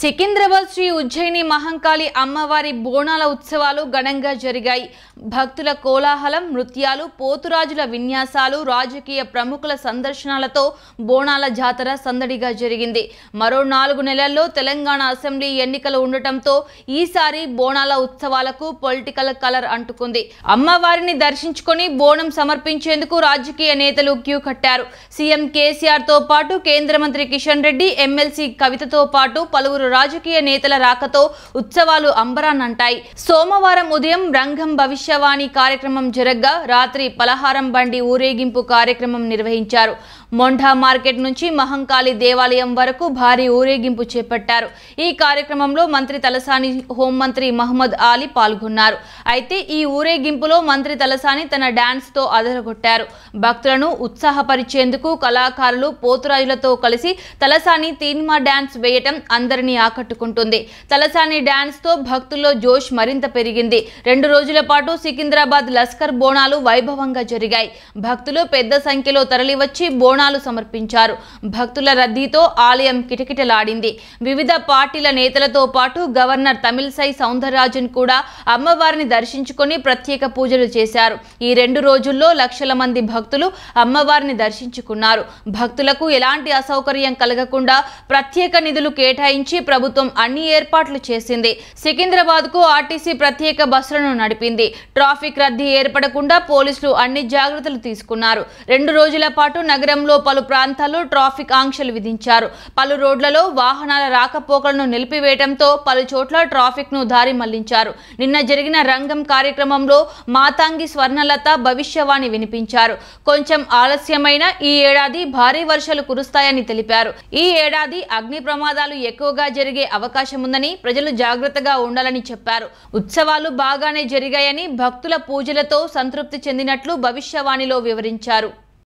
సికింద్రాబాద్ శ్రీ ఉజ్జయిని మహంకాళి అమ్మవారి బోనాల ఉత్సవాలు ఘనంగా జరిగాయి భక్తుల కోలాహలం నృత్యాలు పోతురాజుల విన్యాసాలు రాజకీయ ప్రముఖుల సందర్శనాలతో బోనాల జాతర సందడిగా జరిగింది మరో నాలుగు నెలల్లో తెలంగాణ అసెంబ్లీ ఎన్నికలు ఉండటంతో ఈసారి బోనాల ఉత్సవాలకు పొలిటికల్ కలర్ అంటుకుంది అమ్మవారిని దర్శించుకొని బోనం సమర్పించేందుకు రాజకీయ నేతలు క్యూ కట్టారు సీఎం కేసీఆర్తో పాటు కేంద్ర మంత్రి కిషన్ రెడ్డి ఎమ్మెల్సీ కవితతో పాటు పలువురు రాజకీయ నేతల రాకతో ఉత్సవాలు అంబరాన్నంటాయి సోమవారం ఉదయం రంగం భవిష్యవాణి కార్యక్రమం జరగ్గా రాత్రి పలహారం బండి ఊరేగింపు కార్యక్రమం నిర్వహించారు మొండా మార్కెట్ నుంచి మహంకాళి దేవాలయం వరకు భారీ ఊరేగింపు చేపట్టారు ఈ కార్యక్రమంలో మంత్రి తలసాని హోంమంత్రి మహమ్మద్ ఆలీ పాల్గొన్నారు అయితే ఈ ఊరేగింపులో మంత్రి తలసాని తన తో అదరగొట్టారు భక్తులను ఉత్సాహపరిచేందుకు కళాకారులు పోతురాజులతో కలిసి తలసాని తీన్మా డాన్స్ వేయటం అందరినీ ఆకట్టుకుంటుంది తలసాని తో భక్తుల్లో జోష్ మరింత పెరిగింది రెండు రోజుల పాటు సికింద్రాబాద్ లస్కర్ బోనాలు వైభవంగా జరిగాయి భక్తులు పెద్ద సంఖ్యలో తరలివచ్చి బోనాలు సమర్పించారు భక్తుల రద్దీతో ఆలయం కిటకిటలాడింది వివిధ పార్టీల నేతలతో పాటు గవర్నర్ తమిళసై సౌందరరాజన్ కూడా అమ్మవారిని దర్శించుకొని ప్రత్యేక పూజలు చేశారు ఈ రెండు రోజుల్లో లక్షల మంది భక్తులు అమ్మవారిని దర్శించుకున్నారు భక్తులకు ఎలాంటి అసౌకర్యం కలగకుండా ప్రత్యేక నిధులు కేటాయించి ప్రభుత్వం అన్ని ఏర్పాట్లు చేసింది సికింద్రాబాద్కు ఆర్టీసీ ప్రత్యేక బస్సులను నడిపింది ట్రాఫిక్ రద్దీ ఏర్పడకుండా పోలీసులు అన్ని జాగ్రత్తలు తీసుకున్నారు రెండు రోజుల పాటు నగరంలో పలు ప్రాంతాల్లో ట్రాఫిక్ ఆంక్షలు విధించారు పలు రోడ్లలో వాహనాల రాకపోకలను నిలిపివేయడంతో పలు చోట్ల ట్రాఫిక్ ను దారి మళ్లించారు నిన్న జరిగిన రంగం కార్యక్రమంలో మాతాంగి స్వర్ణలత భవిష్యవాణి వినిపించారు కొంచెం ఆలస్యమైన ఈ ఏడాది భారీ వర్షాలు కురుస్తాయని తెలిపారు ఈ ఏడాది అగ్ని ప్రమాదాలు ఎక్కువగా జరిగే అవకాశముందని ప్రజలు జాగ్రత్తగా ఉండాలని చెప్పారు ఉత్సవాలు బాగానే జరిగాయని భక్తుల పూజలతో సంతృప్తి చెందినట్లు భవిష్యవాణిలో వివరించారు